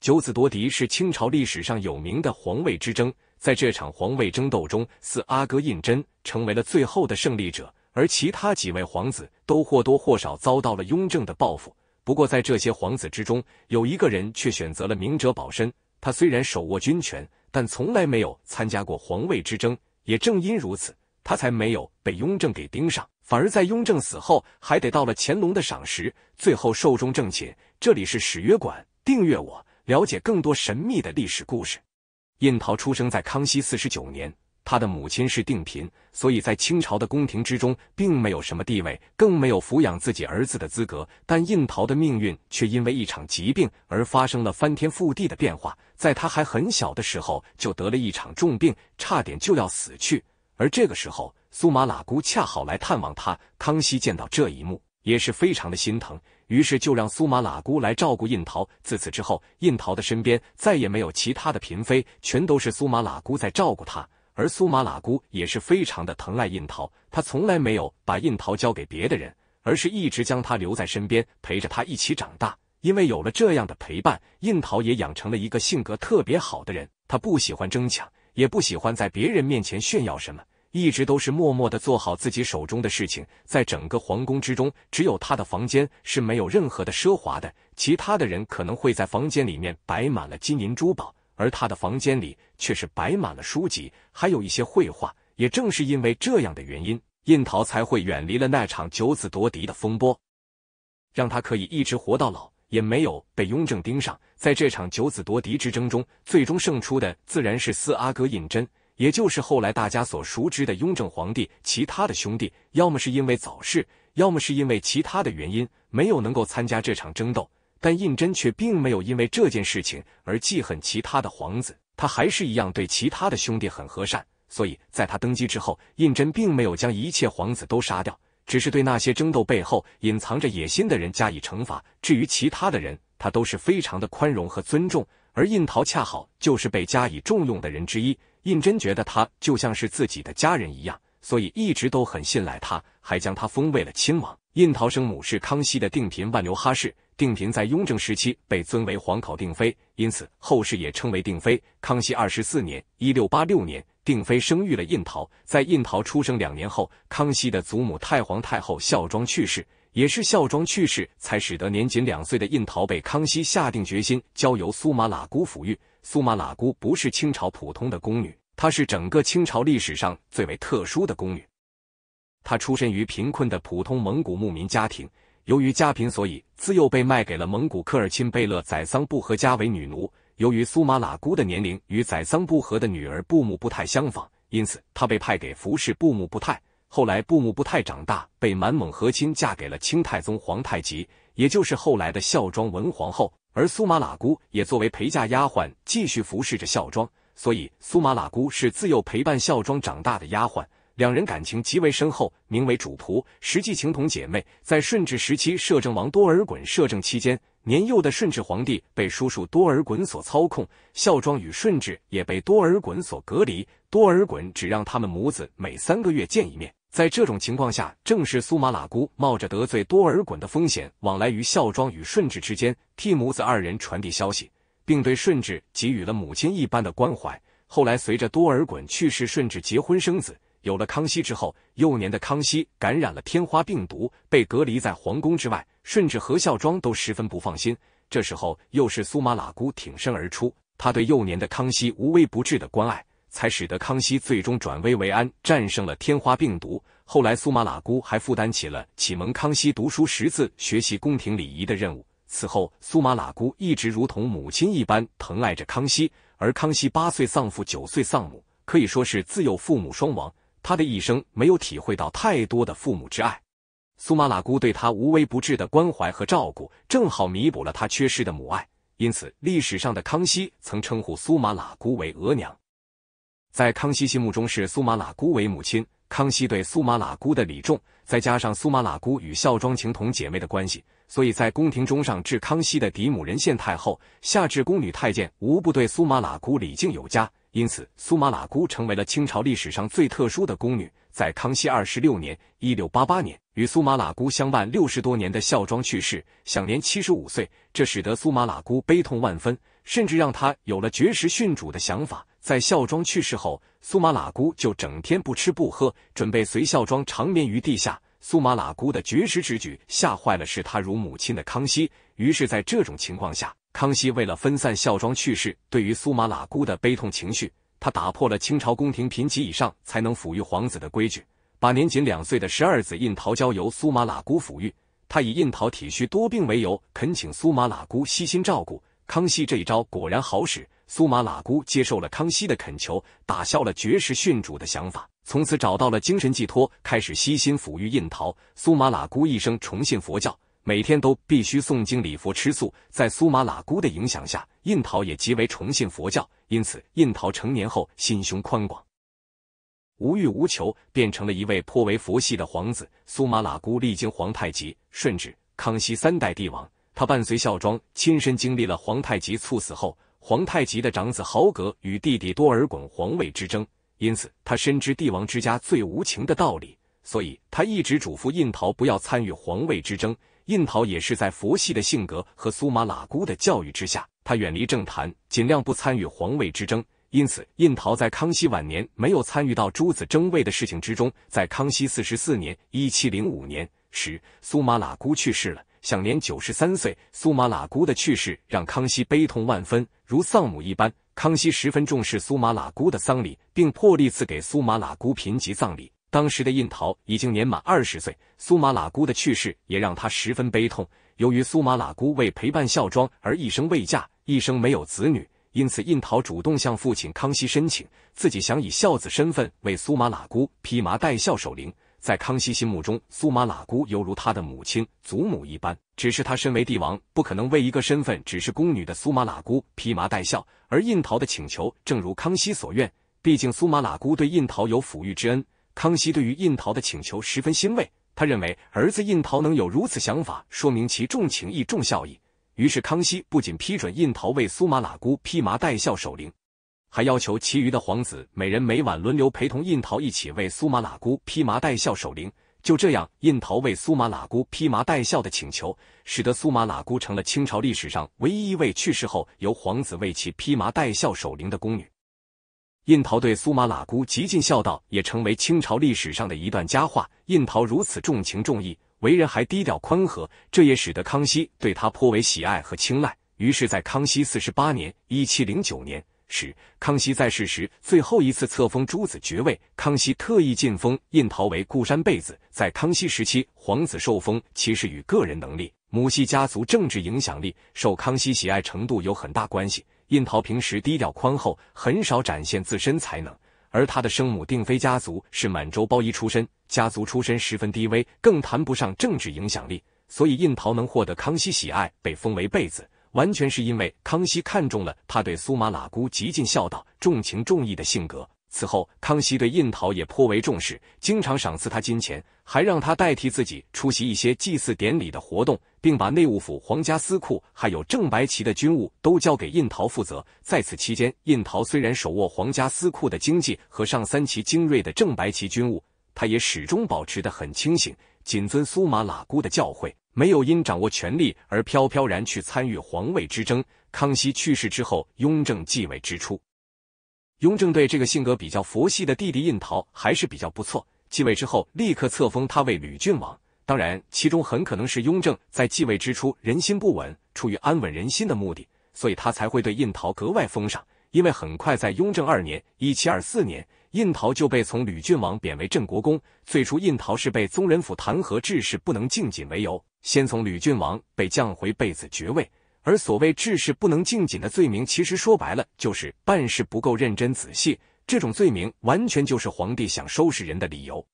九子夺嫡是清朝历史上有名的皇位之争，在这场皇位争斗中，四阿哥胤禛成为了最后的胜利者，而其他几位皇子都或多或少遭到了雍正的报复。不过，在这些皇子之中，有一个人却选择了明哲保身。他虽然手握军权，但从来没有参加过皇位之争。也正因如此，他才没有被雍正给盯上，反而在雍正死后还得到了乾隆的赏识，最后寿终正寝。这里是史约馆，订阅我。了解更多神秘的历史故事。印陶出生在康熙四十九年，他的母亲是定嫔，所以在清朝的宫廷之中，并没有什么地位，更没有抚养自己儿子的资格。但印陶的命运却因为一场疾病而发生了翻天覆地的变化。在他还很小的时候，就得了一场重病，差点就要死去。而这个时候，苏麻喇姑恰好来探望他，康熙见到这一幕也是非常的心疼。于是就让苏玛喇姑来照顾印桃。自此之后，印桃的身边再也没有其他的嫔妃，全都是苏玛喇姑在照顾她。而苏玛喇姑也是非常的疼爱印桃，她从来没有把印桃交给别的人，而是一直将她留在身边，陪着他一起长大。因为有了这样的陪伴，印桃也养成了一个性格特别好的人。他不喜欢争抢，也不喜欢在别人面前炫耀什么。一直都是默默的做好自己手中的事情，在整个皇宫之中，只有他的房间是没有任何的奢华的。其他的人可能会在房间里面摆满了金银珠宝，而他的房间里却是摆满了书籍，还有一些绘画。也正是因为这样的原因，印陶才会远离了那场九子夺嫡的风波，让他可以一直活到老，也没有被雍正盯上。在这场九子夺嫡之争中，最终胜出的自然是四阿哥胤禛。也就是后来大家所熟知的雍正皇帝，其他的兄弟要么是因为早逝，要么是因为其他的原因，没有能够参加这场争斗。但胤禛却并没有因为这件事情而记恨其他的皇子，他还是一样对其他的兄弟很和善。所以在他登基之后，胤禛并没有将一切皇子都杀掉，只是对那些争斗背后隐藏着野心的人加以惩罚。至于其他的人，他都是非常的宽容和尊重。而胤桃恰好就是被加以重用的人之一。胤禛觉得他就像是自己的家人一样，所以一直都很信赖他，还将他封为了亲王。胤陶生母是康熙的定嫔万流哈氏，定嫔在雍正时期被尊为皇考定妃，因此后世也称为定妃。康熙二十四年（一六八六年），定妃生育了胤陶。在胤陶出生两年后，康熙的祖母太皇太后孝庄去世。也是孝庄去世，才使得年仅两岁的印陶被康熙下定决心交由苏玛喇姑抚育。苏玛喇姑不是清朝普通的宫女，她是整个清朝历史上最为特殊的宫女。她出身于贫困的普通蒙古牧民家庭，由于家贫，所以自幼被卖给了蒙古科尔沁贝勒宰桑布和家为女奴。由于苏玛喇姑的年龄与宰桑布和的女儿布木布泰相仿，因此她被派给服侍布木布泰。后来，布木不太长大，被满蒙和亲嫁给了清太宗皇太极，也就是后来的孝庄文皇后。而苏麻喇姑也作为陪嫁丫鬟继续服侍着孝庄，所以苏麻喇姑是自幼陪伴孝庄长大的丫鬟，两人感情极为深厚，名为主仆，实际情同姐妹。在顺治时期，摄政王多尔衮摄政期间，年幼的顺治皇帝被叔叔多尔衮所操控，孝庄与顺治也被多尔衮所隔离，多尔衮只让他们母子每三个月见一面。在这种情况下，正是苏麻喇姑冒着得罪多尔衮的风险，往来于孝庄与顺治之间，替母子二人传递消息，并对顺治给予了母亲一般的关怀。后来，随着多尔衮去世，顺治结婚生子，有了康熙之后，幼年的康熙感染了天花病毒，被隔离在皇宫之外，顺治和孝庄都十分不放心。这时候，又是苏麻喇姑挺身而出，他对幼年的康熙无微不至的关爱。才使得康熙最终转危为安，战胜了天花病毒。后来，苏麻喇姑还负担起了启蒙康熙读书识字、学习宫廷礼仪的任务。此后，苏麻喇姑一直如同母亲一般疼爱着康熙。而康熙八岁丧父，九岁丧母，可以说是自幼父母双亡。他的一生没有体会到太多的父母之爱。苏麻喇姑对他无微不至的关怀和照顾，正好弥补了他缺失的母爱。因此，历史上的康熙曾称呼苏麻喇姑为额娘。在康熙心目中是苏麻喇姑为母亲。康熙对苏麻喇姑的礼重，再加上苏麻喇姑与孝庄情同姐妹的关系，所以在宫廷中上至康熙的嫡母仁献太后，下至宫女太监，无不对苏麻喇姑礼敬有加。因此，苏麻喇姑成为了清朝历史上最特殊的宫女。在康熙二十六年（一六八八年），与苏麻喇姑相伴六十多年的孝庄去世，享年七十五岁，这使得苏麻喇姑悲痛万分，甚至让她有了绝食殉主的想法。在孝庄去世后，苏麻喇姑就整天不吃不喝，准备随孝庄长眠于地下。苏麻喇姑的绝食之举吓坏了视她如母亲的康熙。于是，在这种情况下，康熙为了分散孝庄去世对于苏麻喇姑的悲痛情绪，他打破了清朝宫廷贫级以上才能抚育皇子的规矩，把年仅两岁的十二子胤桃交由苏麻喇姑抚育。他以胤桃体虚多病为由，恳请苏麻喇姑悉心照顾。康熙这一招果然好使。苏玛喇姑接受了康熙的恳求，打消了绝食殉主的想法，从此找到了精神寄托，开始悉心抚育印陶。苏玛喇姑一生崇信佛教，每天都必须诵经礼佛、吃素。在苏玛喇姑的影响下，印陶也极为崇信佛教，因此印陶成年后心胸宽广，无欲无求，变成了一位颇为佛系的皇子。苏玛喇姑历经皇太极、顺治、康熙三代帝王，他伴随孝庄亲身经历了皇太极猝死后。皇太极的长子豪格与弟弟多尔衮皇位之争，因此他深知帝王之家最无情的道理，所以他一直嘱咐印陶不要参与皇位之争。印陶也是在佛系的性格和苏玛喇姑的教育之下，他远离政坛，尽量不参与皇位之争。因此，印陶在康熙晚年没有参与到诸子争位的事情之中。在康熙四十四年（一七零五年）时，苏玛喇姑去世了。享年九十三岁，苏麻喇姑的去世让康熙悲痛万分，如丧母一般。康熙十分重视苏麻喇姑的丧礼，并破例赐给苏麻喇姑贫瘠葬礼。当时的印陶已经年满二十岁，苏麻喇姑的去世也让他十分悲痛。由于苏麻喇姑为陪伴孝庄而一生未嫁，一生没有子女，因此印陶主动向父亲康熙申请，自己想以孝子身份为苏麻喇姑披麻戴孝守灵。在康熙心目中，苏麻喇姑犹如他的母亲、祖母一般。只是他身为帝王，不可能为一个身份只是宫女的苏麻喇姑披麻戴孝。而印陶的请求，正如康熙所愿。毕竟苏麻喇姑对印陶有抚育之恩，康熙对于印陶的请求十分欣慰。他认为儿子印陶能有如此想法，说明其重情义、重孝义。于是康熙不仅批准印陶为苏麻喇姑披麻戴孝守灵。还要求其余的皇子每人每晚轮流陪同印陶一起为苏玛喇姑披麻戴孝守灵。就这样，印陶为苏玛喇姑披麻戴孝的请求，使得苏玛喇姑成了清朝历史上唯一一位去世后由皇子为其披麻戴孝守灵的宫女。印陶对苏玛喇姑极尽孝道，也成为清朝历史上的一段佳话。印陶如此重情重义，为人还低调宽和，这也使得康熙对他颇为喜爱和青睐。于是，在康熙四十八年（一七零九年）。是康熙在世时最后一次册封诸子爵位。康熙特意进封印陶为固山贝子。在康熙时期，皇子受封其实与个人能力、母系家族政治影响力、受康熙喜爱程度有很大关系。印陶平时低调宽厚，很少展现自身才能，而他的生母定妃家族是满洲包衣出身，家族出身十分低微，更谈不上政治影响力，所以印陶能获得康熙喜爱，被封为贝子。完全是因为康熙看中了他对苏麻喇姑极尽孝道、重情重义的性格。此后，康熙对印陶也颇为重视，经常赏赐他金钱，还让他代替自己出席一些祭祀典礼的活动，并把内务府皇家私库还有正白旗的军务都交给印陶负责。在此期间，印陶虽然手握皇家私库的经济和上三旗精锐的正白旗军务，他也始终保持的很清醒。谨遵苏玛喇姑的教诲，没有因掌握权力而飘飘然去参与皇位之争。康熙去世之后，雍正继位之初，雍正对这个性格比较佛系的弟弟胤陶还是比较不错。继位之后，立刻册封他为吕郡王。当然，其中很可能是雍正在继位之初人心不稳，出于安稳人心的目的，所以他才会对胤陶格外封赏。因为很快，在雍正二年（一七二四年）。印陶就被从吕郡王贬为镇国公。最初，印陶是被宗人府弹劾治事不能敬谨为由，先从吕郡王被降回贝子爵位。而所谓治事不能敬谨的罪名，其实说白了就是办事不够认真仔细。这种罪名完全就是皇帝想收拾人的理由。